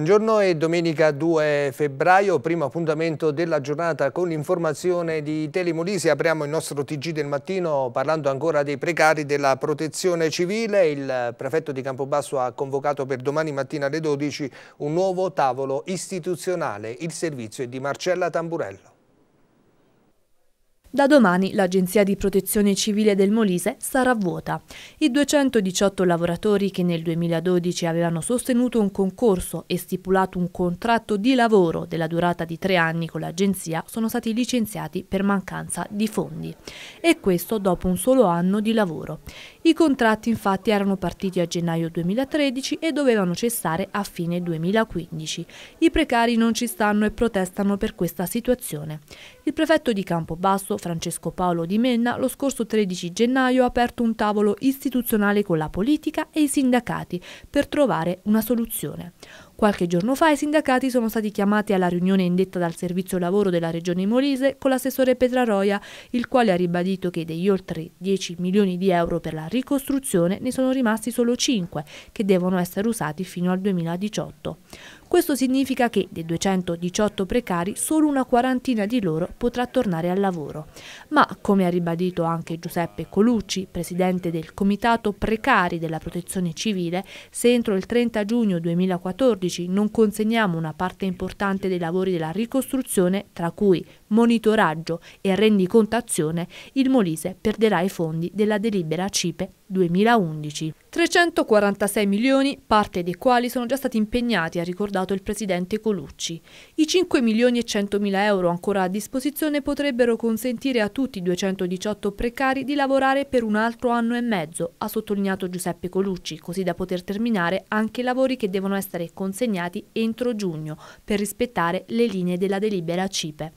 Buongiorno e domenica 2 febbraio, primo appuntamento della giornata con l'informazione di Telemolisi. Apriamo il nostro TG del mattino parlando ancora dei precari della protezione civile. Il prefetto di Campobasso ha convocato per domani mattina alle 12 un nuovo tavolo istituzionale. Il servizio è di Marcella Tamburello. Da domani l'Agenzia di Protezione Civile del Molise sarà vuota. I 218 lavoratori che nel 2012 avevano sostenuto un concorso e stipulato un contratto di lavoro della durata di tre anni con l'Agenzia sono stati licenziati per mancanza di fondi. E questo dopo un solo anno di lavoro. I contratti infatti erano partiti a gennaio 2013 e dovevano cessare a fine 2015. I precari non ci stanno e protestano per questa situazione. Il prefetto di Campobasso Francesco Paolo Di Menna, lo scorso 13 gennaio ha aperto un tavolo istituzionale con la politica e i sindacati per trovare una soluzione. Qualche giorno fa i sindacati sono stati chiamati alla riunione indetta dal servizio lavoro della regione Molise con l'assessore Petraroia, il quale ha ribadito che degli oltre 10 milioni di euro per la ricostruzione ne sono rimasti solo 5, che devono essere usati fino al 2018. Questo significa che dei 218 precari solo una quarantina di loro potrà tornare al lavoro. Ma, come ha ribadito anche Giuseppe Colucci, presidente del Comitato Precari della Protezione Civile, se entro il 30 giugno 2014 non consegniamo una parte importante dei lavori della ricostruzione, tra cui monitoraggio e rendicontazione, il Molise perderà i fondi della delibera CIPE 2011. 346 milioni, parte dei quali sono già stati impegnati, ha ricordato il presidente Colucci. I 5 milioni e 100 mila euro ancora a disposizione potrebbero consentire a tutti i 218 precari di lavorare per un altro anno e mezzo, ha sottolineato Giuseppe Colucci, così da poter terminare anche i lavori che devono essere consegnati entro giugno per rispettare le linee della delibera CIPE.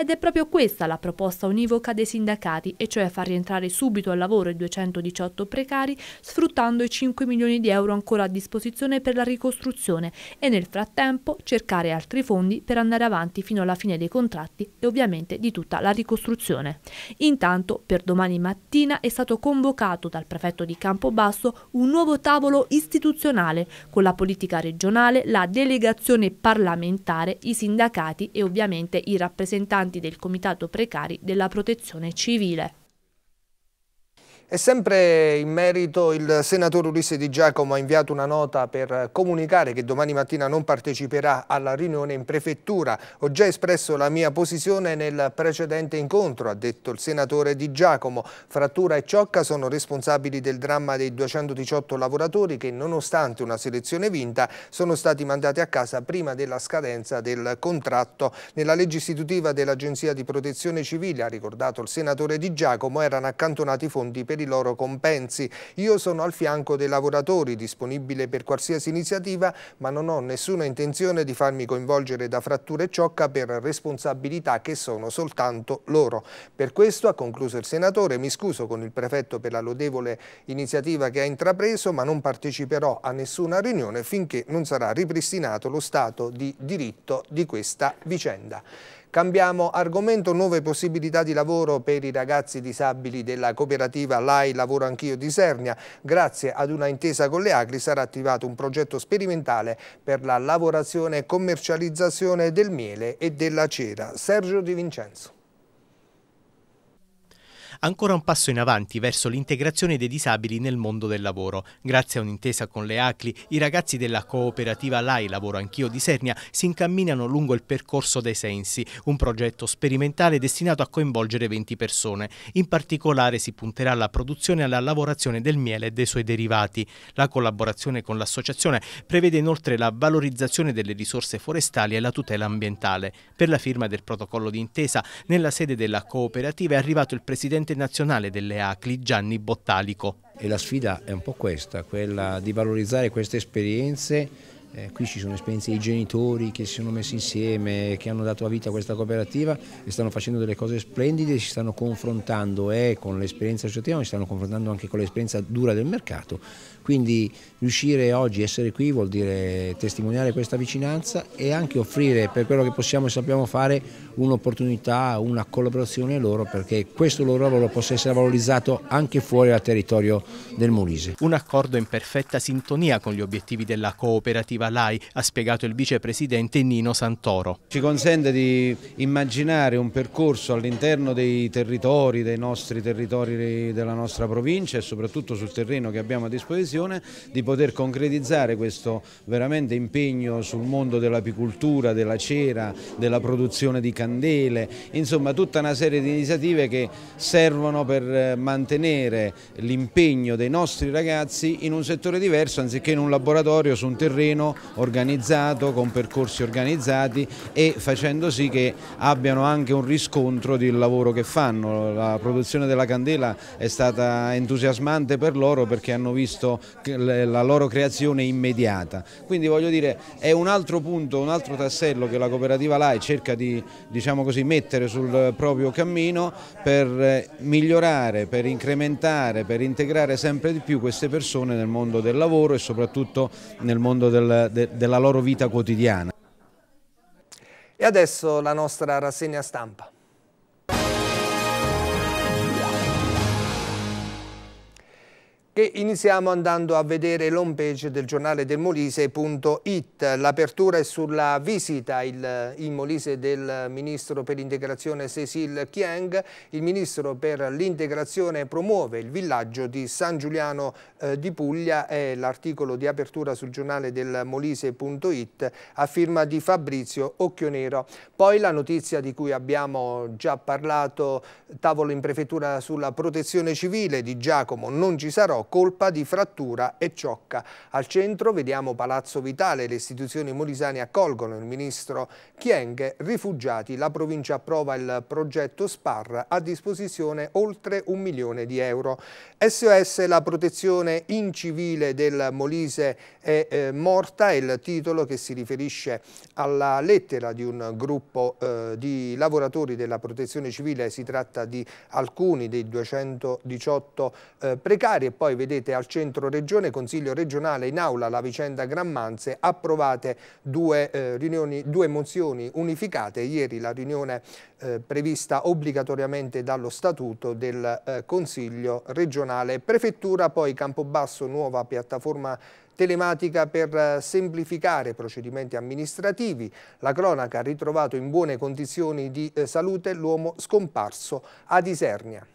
Ed è proprio questa la proposta univoca dei sindacati, e cioè far rientrare subito al lavoro i 218 precari sfruttando i 5 milioni di euro ancora a disposizione per la ricostruzione e nel frattempo cercare altri fondi per andare avanti fino alla fine dei contratti e ovviamente di tutta la ricostruzione. Intanto per domani mattina è stato convocato dal prefetto di Campobasso un nuovo tavolo istituzionale con la politica regionale, la delegazione parlamentare, i sindacati e ovviamente i rappresentanti rappresentanti del Comitato Precari della Protezione Civile. E sempre in merito il senatore Ulisse Di Giacomo ha inviato una nota per comunicare che domani mattina non parteciperà alla riunione in prefettura. Ho già espresso la mia posizione nel precedente incontro, ha detto il senatore Di Giacomo. Frattura e Ciocca sono responsabili del dramma dei 218 lavoratori che nonostante una selezione vinta sono stati mandati a casa prima della scadenza del contratto. Nella legge istitutiva dell'Agenzia di Protezione Civile, ha ricordato il senatore Di Giacomo, erano accantonati fondi per di loro compensi. Io sono al fianco dei lavoratori, disponibile per qualsiasi iniziativa, ma non ho nessuna intenzione di farmi coinvolgere da fratture e ciocca per responsabilità che sono soltanto loro. Per questo, ha concluso il senatore, mi scuso con il prefetto per la lodevole iniziativa che ha intrapreso, ma non parteciperò a nessuna riunione finché non sarà ripristinato lo stato di diritto di questa vicenda. Cambiamo argomento, nuove possibilità di lavoro per i ragazzi disabili della cooperativa LAI Lavoro Anch'io di Sernia. Grazie ad una intesa con le Agri sarà attivato un progetto sperimentale per la lavorazione e commercializzazione del miele e della cera. Sergio Di Vincenzo ancora un passo in avanti verso l'integrazione dei disabili nel mondo del lavoro. Grazie a un'intesa con le ACLI, i ragazzi della cooperativa LAI Lavoro Anch'io di Sernia si incamminano lungo il percorso dei sensi, un progetto sperimentale destinato a coinvolgere 20 persone. In particolare si punterà alla produzione e alla lavorazione del miele e dei suoi derivati. La collaborazione con l'associazione prevede inoltre la valorizzazione delle risorse forestali e la tutela ambientale. Per la firma del protocollo di intesa, nella sede della cooperativa è arrivato il presidente presidente nazionale delle ACLI Gianni Bottalico. E la sfida è un po' questa, quella di valorizzare queste esperienze eh, qui ci sono esperienze dei genitori che si sono messi insieme, che hanno dato la vita a questa cooperativa e stanno facendo delle cose splendide, si stanno confrontando eh, con l'esperienza associativa, ma si stanno confrontando anche con l'esperienza dura del mercato quindi riuscire oggi a essere qui vuol dire testimoniare questa vicinanza e anche offrire per quello che possiamo e sappiamo fare un'opportunità, una collaborazione loro perché questo loro lavoro possa essere valorizzato anche fuori dal territorio del Molise. Un accordo in perfetta sintonia con gli obiettivi della cooperativa LAI, ha spiegato il vicepresidente Nino Santoro. Ci consente di immaginare un percorso all'interno dei territori, dei nostri territori della nostra provincia e soprattutto sul terreno che abbiamo a disposizione situazione di poter concretizzare questo veramente impegno sul mondo dell'apicoltura, della cera, della produzione di candele, insomma tutta una serie di iniziative che servono per eh, mantenere l'impegno dei nostri ragazzi in un settore diverso anziché in un laboratorio su un terreno organizzato, con percorsi organizzati e facendo sì che abbiano anche un riscontro del lavoro che fanno. La produzione della candela è stata entusiasmante per loro perché hanno visto la loro creazione immediata. Quindi voglio dire è un altro punto, un altro tassello che la cooperativa LAI cerca di diciamo così, mettere sul proprio cammino per eh, migliorare, per incrementare, per integrare sempre di più queste persone nel mondo del lavoro e soprattutto nel mondo del, de, della loro vita quotidiana. E adesso la nostra rassegna stampa. che iniziamo andando a vedere l'home page del giornale del Molise.it. L'apertura è sulla visita il, in Molise del Ministro per l'integrazione Cecil Chiang. Il Ministro per l'integrazione promuove il villaggio di San Giuliano eh, di Puglia È l'articolo di apertura sul giornale del Molise.it a firma di Fabrizio Occhionero. Poi la notizia di cui abbiamo già parlato, tavolo in prefettura sulla protezione civile di Giacomo Non ci sarò colpa di frattura e ciocca. Al centro vediamo Palazzo Vitale, le istituzioni molisane accolgono il ministro Chienghe, rifugiati, la provincia approva il progetto SPAR a disposizione oltre un milione di euro. SOS la protezione incivile del Molise è eh, morta, è il titolo che si riferisce alla lettera di un gruppo eh, di lavoratori della protezione civile, si tratta di alcuni dei 218 eh, precari e poi vedete al centro regione, consiglio regionale, in aula la vicenda Grammanze, approvate due, eh, riunioni, due mozioni unificate, ieri la riunione eh, prevista obbligatoriamente dallo statuto del eh, consiglio regionale. Prefettura, poi Campobasso, nuova piattaforma telematica per eh, semplificare procedimenti amministrativi. La cronaca ha ritrovato in buone condizioni di eh, salute l'uomo scomparso ad Isernia.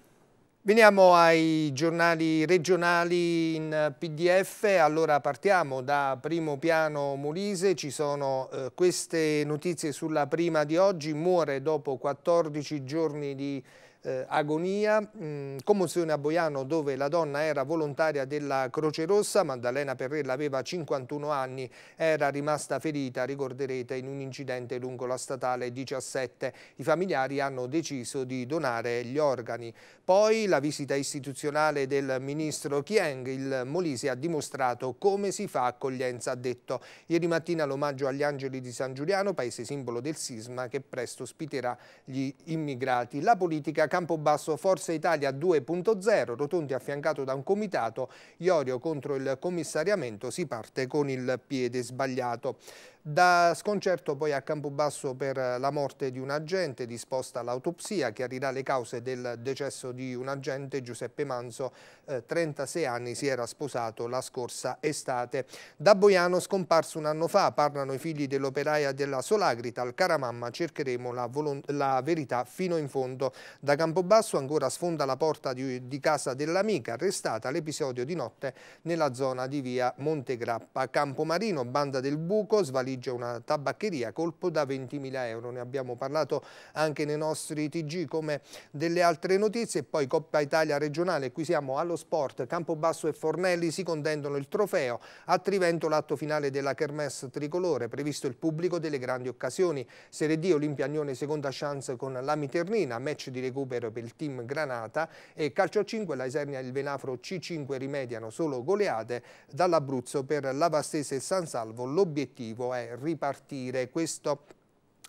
Veniamo ai giornali regionali in eh, pdf, allora partiamo da primo piano Molise, ci sono eh, queste notizie sulla prima di oggi, muore dopo 14 giorni di eh, agonia, mh, mm, commozione a Boiano dove la donna era volontaria della Croce Rossa, Maddalena Perrella aveva 51 anni, era rimasta ferita, ricorderete, in un incidente lungo la statale 17. I familiari hanno deciso di donare gli organi. Poi la visita istituzionale del ministro Chieng, il Molise ha dimostrato come si fa accoglienza, ha detto. Ieri mattina l'omaggio agli angeli di San Giuliano, paese simbolo del sisma, che presto ospiterà gli immigrati. La politica Campobasso Forza Italia 2.0, Rotondi affiancato da un comitato, Iorio contro il commissariamento, si parte con il piede sbagliato. Da sconcerto poi a Campobasso per la morte di un agente disposta all'autopsia che chiarirà le cause del decesso di un agente Giuseppe Manzo, eh, 36 anni, si era sposato la scorsa estate. Da Boiano scomparso un anno fa, parlano i figli dell'operaia della Solagrita, al Caramamma cercheremo la, la, verità fino in fondo. Da Campobasso ancora sfonda la porta di, di casa dell'amica, arrestata l'episodio di notte nella zona di via Montegrappa. Campomarino, banda del buco, svaliggia Parigi una tabaccheria, colpo da 20.000 euro. Ne abbiamo parlato anche nei nostri TG come delle altre notizie. Poi Coppa Italia regionale, qui siamo allo sport, Campobasso e Fornelli si contendono il trofeo. A Trivento l'atto finale della Kermesse tricolore, previsto il pubblico delle grandi occasioni. Serie D Olimpia Agnone seconda chance con la Miternina, match di recupero per il team Granata e calcio a 5 la Isernia e il Venafro C5 rimediano solo goleate dall'Abruzzo per Lavastese e San Salvo. L'obiettivo è ripartire. Questo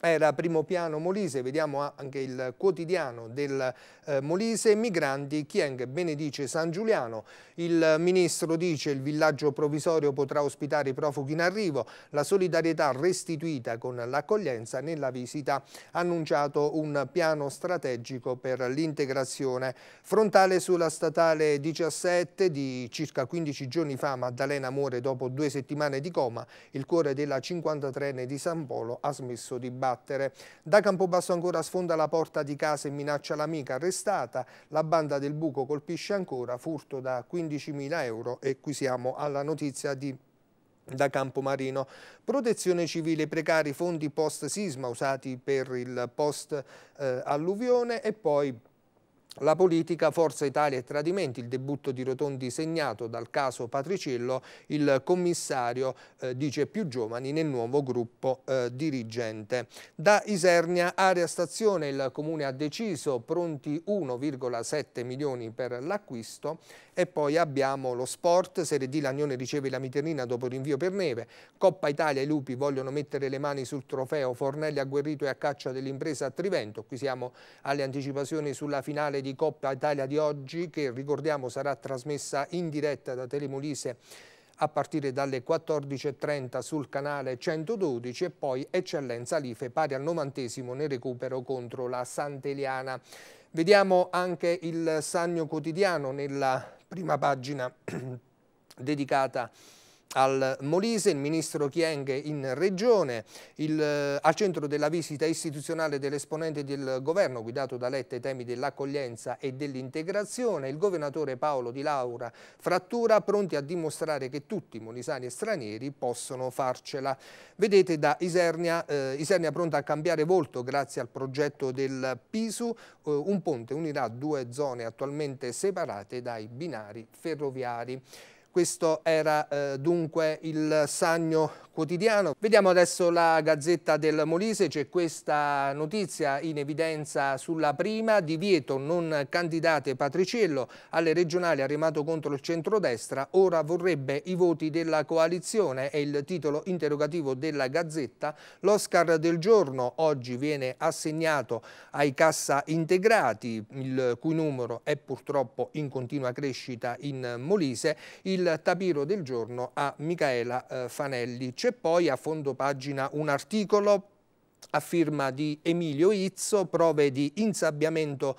era a primo piano Molise, vediamo anche il quotidiano del eh, Molise, migranti Chieng benedice San Giuliano, il ministro dice il villaggio provvisorio potrà ospitare i profughi in arrivo, la solidarietà restituita con l'accoglienza nella visita, ha annunciato un piano strategico per l'integrazione. Frontale sulla statale 17 di circa 15 giorni fa Maddalena muore dopo due settimane di coma, il cuore della 53enne di San Polo ha smesso di battere carattere. Da Campobasso ancora sfonda la porta di casa e minaccia l'amica arrestata, la banda del buco colpisce ancora, furto da 15.000 euro e qui siamo alla notizia di da Campomarino. Protezione civile precari, fondi post sisma usati per il post eh, alluvione e poi la politica, Forza Italia e Tradimenti, il debutto di Rotondi segnato dal caso Patriciello, il commissario eh, dice più giovani nel nuovo gruppo eh, dirigente. Da Isernia, area stazione, il comune ha deciso pronti 1,7 milioni per l'acquisto e poi abbiamo lo sport, Serie D Lagnone riceve la Miternina dopo rinvio per neve, Coppa Italia i Lupi vogliono mettere le mani sul trofeo, Fornelli agguerrito e a caccia dell'impresa a Trivento, qui siamo alle anticipazioni sulla finale di Coppa Italia di oggi che ricordiamo sarà trasmessa in diretta da Telemolise a partire dalle 14.30 sul canale 112 e poi Eccellenza Life pari al novantesimo nel recupero contro la Sant'Eliana. Vediamo anche il Sannio Quotidiano nella prima pagina dedicata a al Molise, il ministro Chieng in regione, il, eh, al centro della visita istituzionale dell'esponente del governo guidato da Letta i temi dell'accoglienza e dell'integrazione, il governatore Paolo Di Laura Frattura pronti a dimostrare che tutti i molisani e stranieri possono farcela. Vedete da Isernia, eh, Isernia pronta a cambiare volto grazie al progetto del Pisu, eh, un ponte unirà due zone attualmente separate dai binari ferroviari. Questo era eh, dunque il Sagno quotidiano. Vediamo adesso la Gazzetta del Molise, c'è questa notizia in evidenza sulla prima, divieto non candidate Patriciello alle regionali ha remato contro il centrodestra, ora vorrebbe i voti della coalizione, è il titolo interrogativo della Gazzetta. L'Oscar del giorno oggi viene assegnato ai cassa integrati, il cui numero è purtroppo in continua crescita in Molise. Il il tapiro del giorno a Michaela eh, Fanelli. C'è poi a fondo pagina un articolo a firma di Emilio Izzo, prove di insabbiamento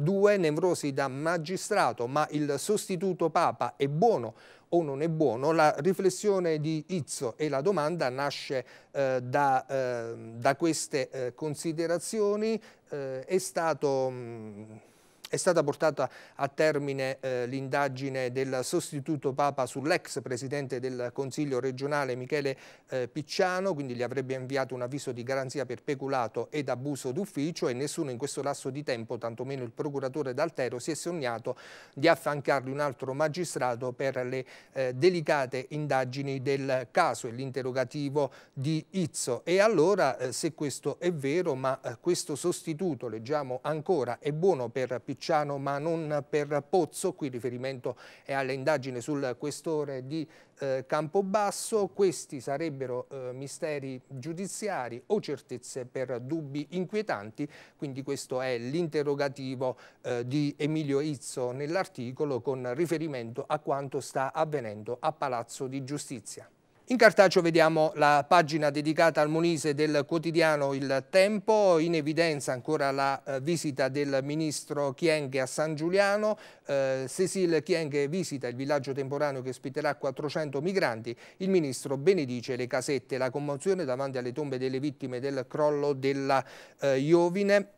2, eh, nevrosi da magistrato, ma il sostituto Papa è buono o non è buono? La riflessione di Izzo e la domanda nasce eh, da, eh, da, queste eh, considerazioni. Eh, è stato... Mh, mm, è stata portata a termine eh, l'indagine del sostituto Papa sull'ex presidente del Consiglio regionale Michele eh, Picciano, quindi gli avrebbe inviato un avviso di garanzia per peculato ed abuso d'ufficio e nessuno in questo lasso di tempo, tantomeno il procuratore D'Altero, si è sognato di affiancargli un altro magistrato per le eh, delicate indagini del caso e l'interrogativo di Izzo. E allora, eh, se questo è vero, ma eh, questo sostituto, leggiamo ancora, è buono per Picciano Cicciano ma non per Pozzo, qui riferimento è all'indagine sul questore di eh, Campobasso, questi sarebbero eh, misteri giudiziari o certezze per dubbi inquietanti, quindi questo è l'interrogativo eh, di Emilio Izzo nell'articolo con riferimento a quanto sta avvenendo a Palazzo di Giustizia. In cartaceo vediamo la pagina dedicata al Molise del quotidiano Il Tempo, in evidenza ancora la eh, visita del ministro Chienghe a San Giuliano. Eh, Cecil Chienghe visita il villaggio temporaneo che ospiterà 400 migranti. Il ministro benedice le casette, la commozione davanti alle tombe delle vittime del crollo della eh, Iovine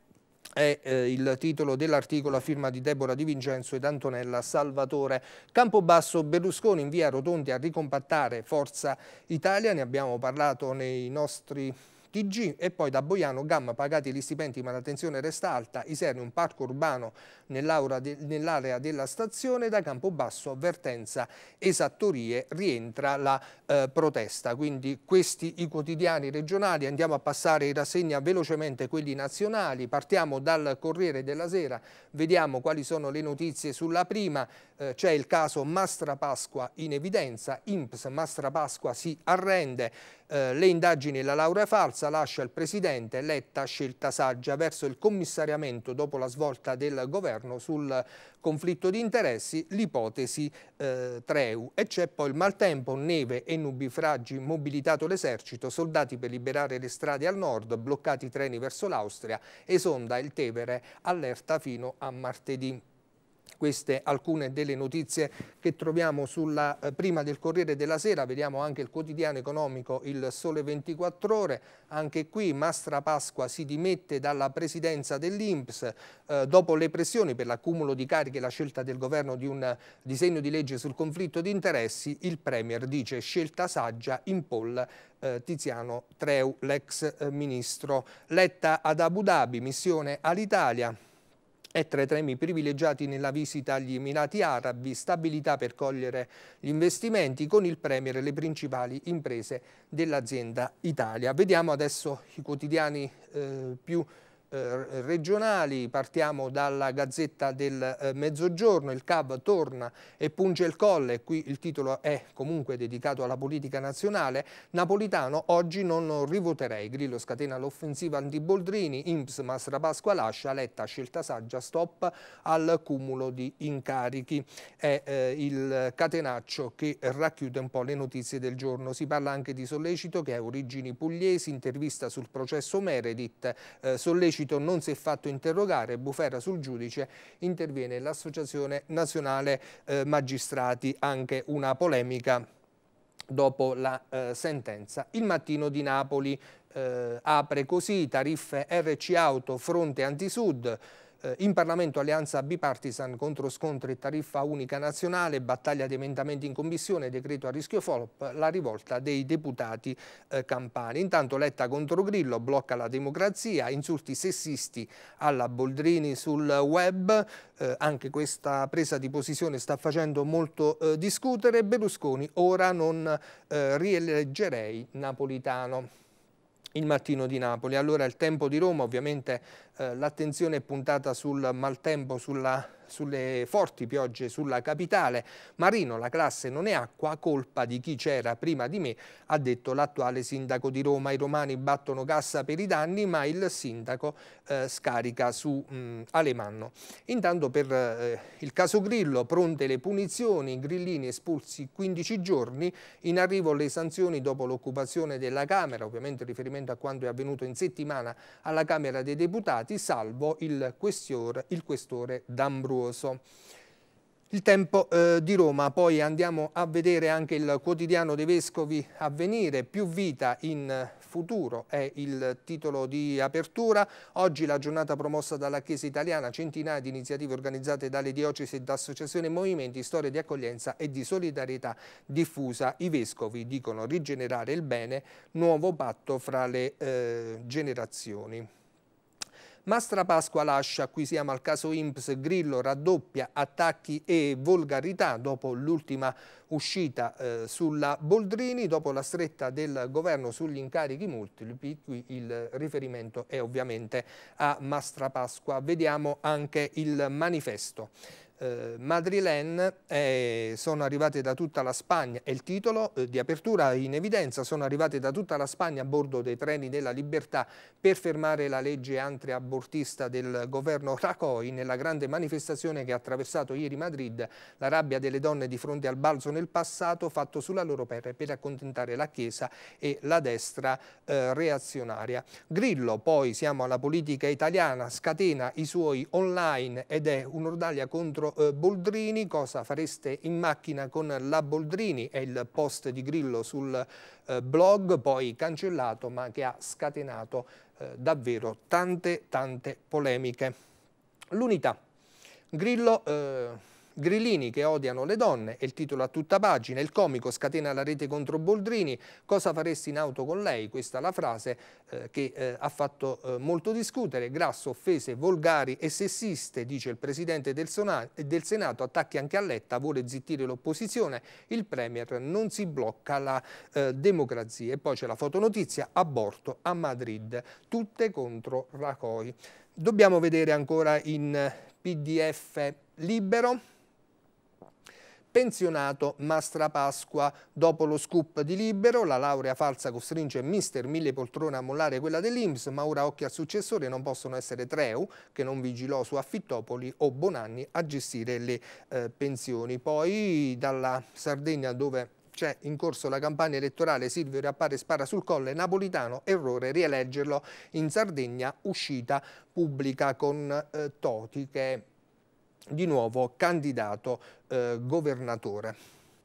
è eh, il titolo dell'articolo a firma di Deborah Di Vincenzo ed Antonella Salvatore. Campobasso Berlusconi in via Rotondi a ricompattare Forza Italia, ne abbiamo parlato nei nostri TG e poi da Boiano Gamma pagati gli stipendi ma la tensione resta alta, Iserni un parco urbano nell'area de, nell della stazione, da Campobasso avvertenza esattorie rientra la eh, protesta, quindi questi i quotidiani regionali, andiamo a passare in rassegna velocemente quelli nazionali, partiamo dal Corriere della Sera, vediamo quali sono le notizie sulla prima, eh, c'è il caso Mastra Pasqua in evidenza, Imps Mastra Pasqua si arrende, eh, le indagini e la laurea falsa lascia il presidente Letta scelta saggia verso il commissariamento dopo la svolta del governo sul conflitto di interessi, l'ipotesi eh, Treu. E c'è poi il maltempo, neve e nubifragi, mobilitato l'esercito, soldati per liberare le strade al nord, bloccati i treni verso l'Austria e sonda il Tevere, allerta fino a martedì queste alcune delle notizie che troviamo sulla eh, prima del Corriere della Sera, vediamo anche il quotidiano economico Il Sole 24 Ore, anche qui Mastra Pasqua si dimette dalla presidenza dell'Inps eh, dopo le pressioni per l'accumulo di cariche e la scelta del governo di un disegno di legge sul conflitto di interessi, il Premier dice scelta saggia in poll eh, Tiziano Treu, l'ex eh, ministro. Letta ad Abu Dhabi, missione all'Italia è tra i temi privilegiati nella visita agli Emirati Arabi, stabilità per cogliere gli investimenti con il Premier e le principali imprese dell'azienda Italia. Vediamo adesso i quotidiani eh, più importanti eh, regionali, partiamo dalla Gazzetta del eh, Mezzogiorno, il CAV torna e punge il colle, qui il titolo è comunque dedicato alla politica nazionale, Napolitano oggi non rivoterei, Grillo scatena l'offensiva anti-Boldrini, Imps Masra Pasqua lascia, Letta scelta saggia, stop al cumulo di incarichi, è eh, il catenaccio che racchiude un po' le notizie del giorno, si parla anche di Sollecito che ha origini pugliesi, intervista sul processo Meredith, eh, Sollecito illecito, non si è fatto interrogare, Bufera sul giudice, interviene l'Associazione Nazionale eh, Magistrati, anche una polemica dopo la eh, sentenza. Il mattino di Napoli eh, apre così, tariffe RC Auto, fronte antisud, eh, in Parlamento alleanza bipartisan contro scontri tariffa unica nazionale, battaglia di emendamenti in commissione, decreto a rischio flop, la rivolta dei deputati eh, campani. Intanto Letta contro Grillo blocca la democrazia, insulti sessisti alla Boldrini sul web, eh, anche questa presa di posizione sta facendo molto eh, discutere. Berlusconi ora non eh, rieleggerei Napolitano il mattino di Napoli. Allora il tempo di Roma ovviamente eh, l'attenzione è puntata sul maltempo, sulla, sulle forti piogge sulla capitale. Marino, la classe non è acqua, colpa di chi c'era prima di me, ha detto l'attuale sindaco di Roma. I romani battono cassa per i danni, ma il sindaco eh, scarica su mh, mm, Alemanno. Intanto per eh, il caso Grillo, pronte le punizioni, grillini espulsi 15 giorni, in arrivo le sanzioni dopo l'occupazione della Camera, ovviamente riferimento a quanto è avvenuto in settimana alla Camera dei Deputati, stati, salvo il questore, il questore D'Ambruoso. Il tempo eh, di Roma, poi andiamo a vedere anche il quotidiano dei Vescovi Avvenire, più vita in futuro è il titolo di apertura. Oggi la giornata promossa dalla Chiesa Italiana, centinaia di iniziative organizzate dalle diocesi e da associazioni e movimenti, storie di accoglienza e di solidarietà diffusa. I Vescovi dicono rigenerare il bene, nuovo patto fra le eh, generazioni. Mastrapasqua lascia, qui siamo al caso Imps, Grillo raddoppia attacchi e volgarità dopo l'ultima uscita eh, sulla Boldrini, dopo la stretta del governo sugli incarichi multipli, qui il riferimento è ovviamente a Mastrapasqua. Vediamo anche il manifesto eh, Madrilen eh, sono arrivate da tutta la Spagna e il titolo eh, di apertura in evidenza sono arrivate da tutta la Spagna a bordo dei treni della libertà per fermare la legge antiabortista del governo Racoi nella grande manifestazione che ha attraversato ieri Madrid la rabbia delle donne di fronte al balzo nel passato fatto sulla loro pelle per accontentare la Chiesa e la destra eh, reazionaria. Grillo poi siamo alla politica italiana scatena i suoi online ed è un'ordaglia contro Antonio eh, Boldrini, cosa fareste in macchina con la Boldrini? È il post di Grillo sul eh, blog, poi cancellato, ma che ha scatenato eh, davvero tante tante polemiche. L'unità. Grillo... Grillini che odiano le donne, è il titolo a tutta pagina, il comico scatena la rete contro Boldrini, cosa faresti in auto con lei? Questa è la frase eh, che eh, ha fatto eh, molto discutere, grasso, offese volgari e sessiste, dice il Presidente del, Sona del Senato, attacchi anche a Letta, vuole zittire l'opposizione, il Premier non si blocca la eh, democrazia. E poi c'è la fotonotizia, aborto a Madrid, tutte contro Racoi. Dobbiamo vedere ancora in PDF libero pensionato Mastrapasqua. Dopo lo scoop di Libero, la laurea falsa costringe mister Mille Poltrone a mollare quella dell'Inps, ma ora occhi al successore non possono essere Treu, che non vigilò su Affittopoli, o Bonanni a gestire le eh, pensioni. Poi dalla Sardegna dove c'è in corso la campagna elettorale, Silvio riappare e spara sul colle, Napolitano, errore, rieleggerlo in Sardegna, uscita pubblica con eh, Toti che di nuovo candidato eh, governatore.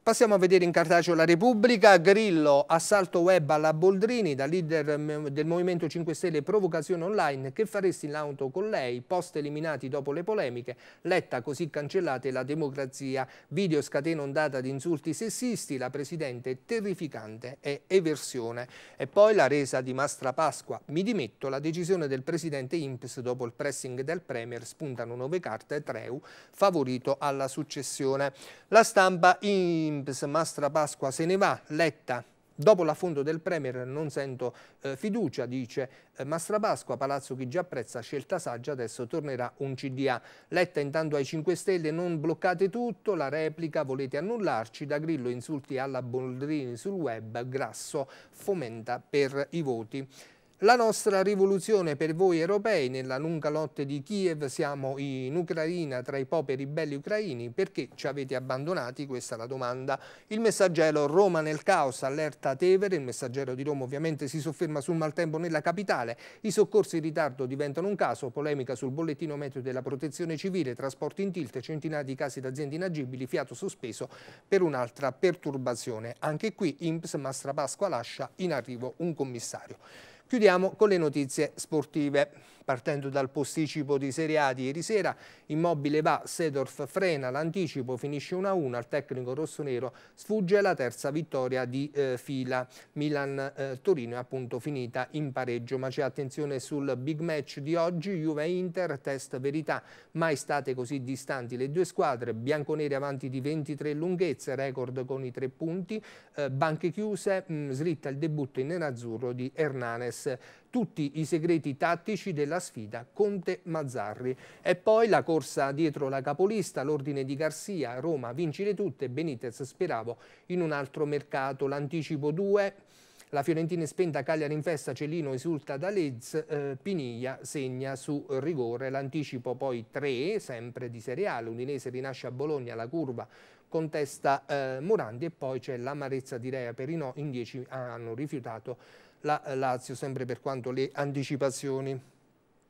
Passiamo a vedere in cartaceo la Repubblica, Grillo, assalto web alla Boldrini, da leader del Movimento 5 Stelle, provocazione online, che faresti in auto con lei, post eliminati dopo le polemiche, letta così cancellate la democrazia, video scatena ondata di insulti sessisti, la Presidente terrificante e eversione. E poi la resa di Mastra Pasqua, mi dimetto, la decisione del Presidente Imps dopo il pressing del Premier, spuntano nove carte, Treu favorito alla successione. La stampa in Temps Mastra Pasqua se ne va, Letta Dopo l'affondo del Premier non sento eh, fiducia, dice eh, Pasqua, Palazzo chi già apprezza scelta saggia, adesso tornerà un CDA. Letta intanto ai 5 Stelle, non bloccate tutto, la replica volete annullarci, da Grillo insulti alla Boldrini sul web, Grasso fomenta per i voti. La nostra rivoluzione per voi europei nella lunga lotta di Kiev, siamo in Ucraina tra i poveri belli ucraini, perché ci avete abbandonati? Questa è la domanda. Il messaggero Roma nel caos, allerta Tevere, il messaggero di Roma ovviamente si sofferma sul maltempo nella capitale, i soccorsi in ritardo diventano un caso, polemica sul bollettino meteo della protezione civile, trasporti in tilt, centinaia di casi d'aziende inagibili, fiato sospeso per un'altra perturbazione. Anche qui IMPS Mastra Pasqua lascia in arrivo un commissario. Chiudiamo con le notizie sportive partendo dal posticipo di Serie A di ieri sera. Immobile va, Sedorf frena, l'anticipo finisce 1-1, al tecnico rossonero sfugge la terza vittoria di eh, fila. Milan-Torino eh, è appunto finita in pareggio, ma c'è attenzione sul big match di oggi, Juve-Inter, test verità, mai state così distanti le due squadre, bianconeri avanti di 23 lunghezze, record con i tre punti, eh, banche chiuse, mh, mm, slitta il debutto in nerazzurro di Hernanes. Tutti i segreti tattici della la sfida Conte-Mazzarri. E poi la corsa dietro la capolista, l'ordine di Garzia, Roma vincere tutte, Benitez speravo in un altro mercato, l'anticipo 2... La Fiorentina è spenta, Cagliari in festa, Cellino esulta da Lez, eh, Piniglia segna su rigore, l'anticipo poi 3, sempre di seriale, Udinese rinasce a Bologna, la curva contesta eh, Morandi e poi c'è l'amarezza di Rea Perino, in 10 hanno rifiutato la eh, Lazio sempre per quanto le anticipazioni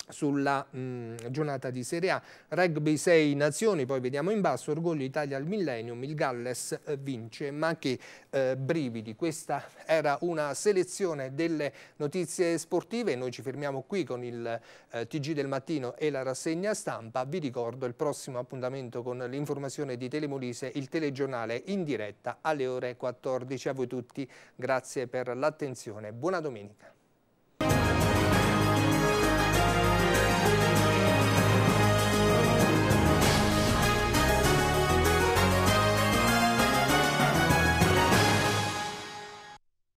sulla mh, giornata di Serie A. Rugby 6 Nazioni, poi vediamo in basso, Orgoglio Italia al Millennium, il Galles eh, vince, ma che eh, brividi. Questa era una selezione delle notizie sportive, noi ci fermiamo qui con il eh, TG del mattino e la rassegna stampa. Vi ricordo il prossimo appuntamento con l'informazione di Telemolise, il telegiornale in diretta alle ore 14. A voi tutti grazie per l'attenzione, buona domenica.